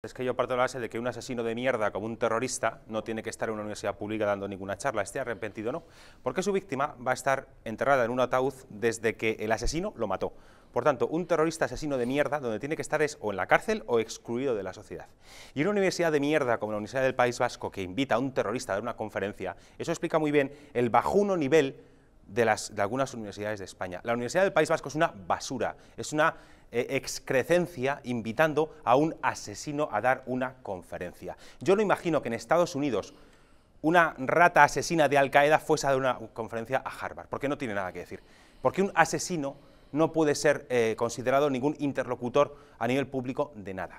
Es que yo parto de la base de que un asesino de mierda como un terrorista no tiene que estar en una universidad pública dando ninguna charla, esté arrepentido o no, porque su víctima va a estar enterrada en un ataúd desde que el asesino lo mató. Por tanto, un terrorista asesino de mierda donde tiene que estar es o en la cárcel o excluido de la sociedad. Y una universidad de mierda como la Universidad del País Vasco que invita a un terrorista a dar una conferencia, eso explica muy bien el bajuno nivel de, las, de algunas universidades de España. La Universidad del País Vasco es una basura, es una eh, excrecencia invitando a un asesino a dar una conferencia. Yo no imagino que en Estados Unidos una rata asesina de Al Qaeda fuese a dar una conferencia a Harvard, porque no tiene nada que decir. Porque un asesino no puede ser eh, considerado ningún interlocutor a nivel público de nada.